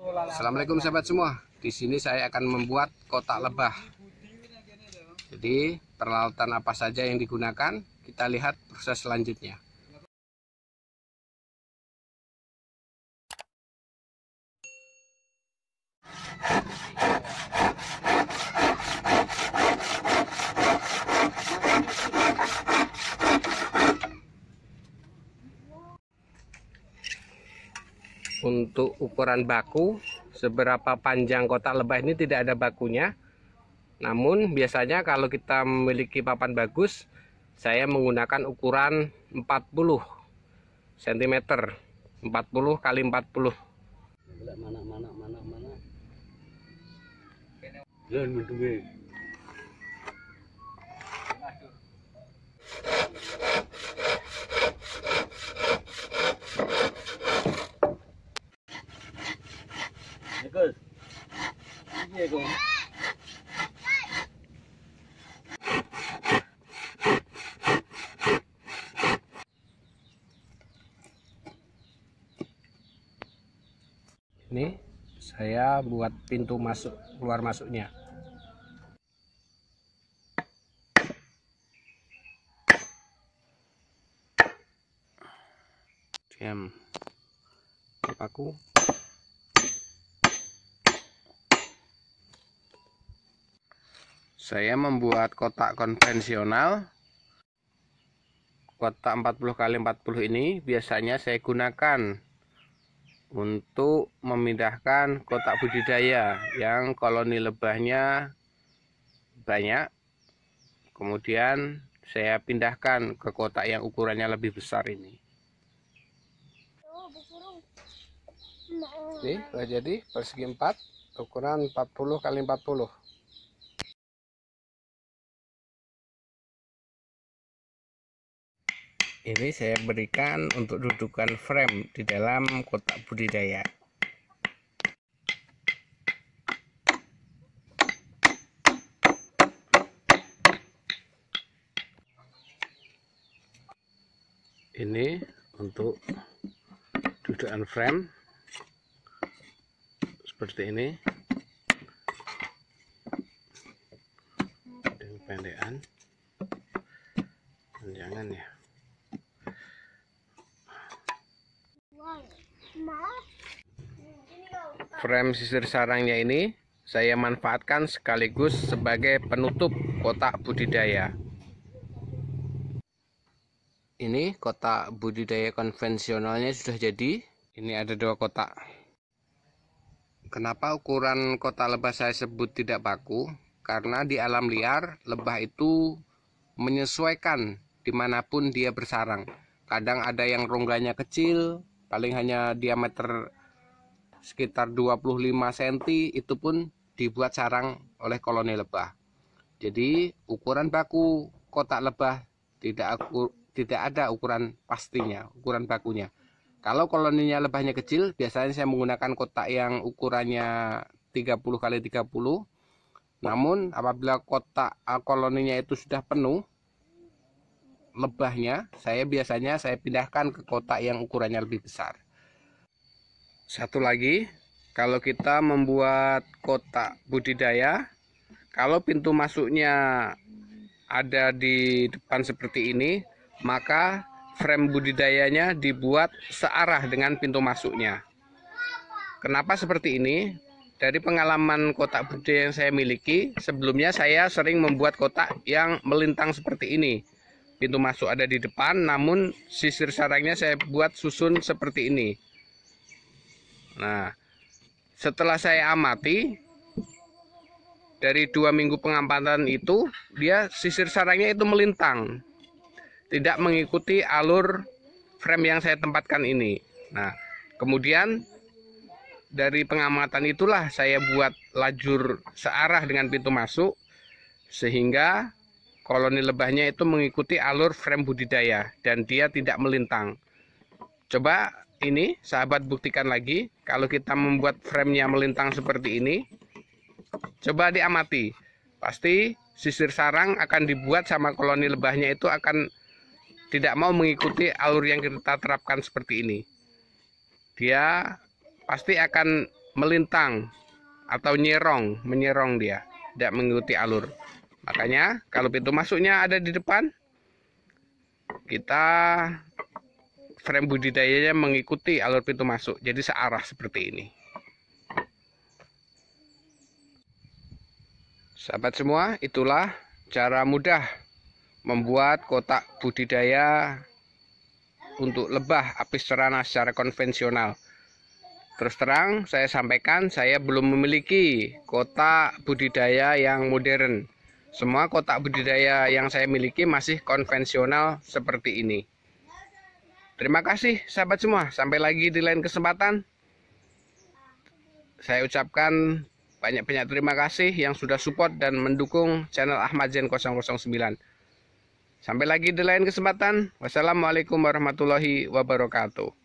Assalamualaikum sahabat semua. Di sini saya akan membuat kotak lebah. Jadi peralatan apa saja yang digunakan, kita lihat proses selanjutnya. untuk ukuran baku seberapa panjang kotak lebah ini tidak ada bakunya namun biasanya kalau kita memiliki papan bagus saya menggunakan ukuran 40 cm 40 x 40 mana mana mana mana Iya, ini saya buat pintu masuk keluar masuknya jam paku saya membuat kotak konvensional kotak 40 kali 40 ini biasanya saya gunakan untuk memindahkan kotak budidaya yang koloni lebahnya banyak kemudian saya pindahkan ke kotak yang ukurannya lebih besar ini Nih, sudah jadi persegi 4 ukuran 40 kali 40 ini saya berikan untuk dudukan frame di dalam kotak budidaya ini untuk dudukan frame seperti ini dengan pendekan panjangan ya Frame sisir sarangnya ini saya manfaatkan sekaligus sebagai penutup kotak budidaya. Ini kotak budidaya konvensionalnya sudah jadi. Ini ada dua kotak. Kenapa ukuran kotak lebah saya sebut tidak baku? Karena di alam liar, lebah itu menyesuaikan dimanapun dia bersarang. Kadang ada yang rongganya kecil, paling hanya diameter sekitar 25 cm itu pun dibuat sarang oleh koloni lebah. Jadi ukuran baku kotak lebah tidak aku, tidak ada ukuran pastinya, ukuran bakunya. Kalau koloninya lebahnya kecil, biasanya saya menggunakan kotak yang ukurannya 30 kali 30. Namun apabila kotak eh, koloninya itu sudah penuh, lebahnya saya biasanya saya pindahkan ke kotak yang ukurannya lebih besar satu lagi kalau kita membuat kotak budidaya kalau pintu masuknya ada di depan seperti ini maka frame budidayanya dibuat searah dengan pintu masuknya kenapa seperti ini dari pengalaman kotak budidaya yang saya miliki, sebelumnya saya sering membuat kotak yang melintang seperti ini pintu masuk ada di depan namun sisir sarangnya saya buat susun seperti ini nah setelah saya amati dari dua minggu pengamatan itu dia sisir sarangnya itu melintang tidak mengikuti alur frame yang saya tempatkan ini nah kemudian dari pengamatan itulah saya buat lajur searah dengan pintu masuk sehingga koloni lebahnya itu mengikuti alur frame budidaya dan dia tidak melintang. Coba ini sahabat buktikan lagi kalau kita membuat framenya melintang seperti ini. Coba diamati. Pasti sisir sarang akan dibuat sama koloni lebahnya itu akan tidak mau mengikuti alur yang kita terapkan seperti ini. Dia pasti akan melintang atau nyerong, menyerong dia, tidak mengikuti alur. Makanya kalau pintu masuknya ada di depan, kita frame budidayanya mengikuti alur pintu masuk. Jadi searah seperti ini. Sahabat semua, itulah cara mudah membuat kotak budidaya untuk lebah apis cerana secara konvensional. Terus terang, saya sampaikan saya belum memiliki kotak budidaya yang modern. Semua kotak budidaya yang saya miliki masih konvensional seperti ini. Terima kasih sahabat semua. Sampai lagi di lain kesempatan. Saya ucapkan banyak-banyak terima kasih yang sudah support dan mendukung channel Ahmad Zen 009. Sampai lagi di lain kesempatan. Wassalamualaikum warahmatullahi wabarakatuh.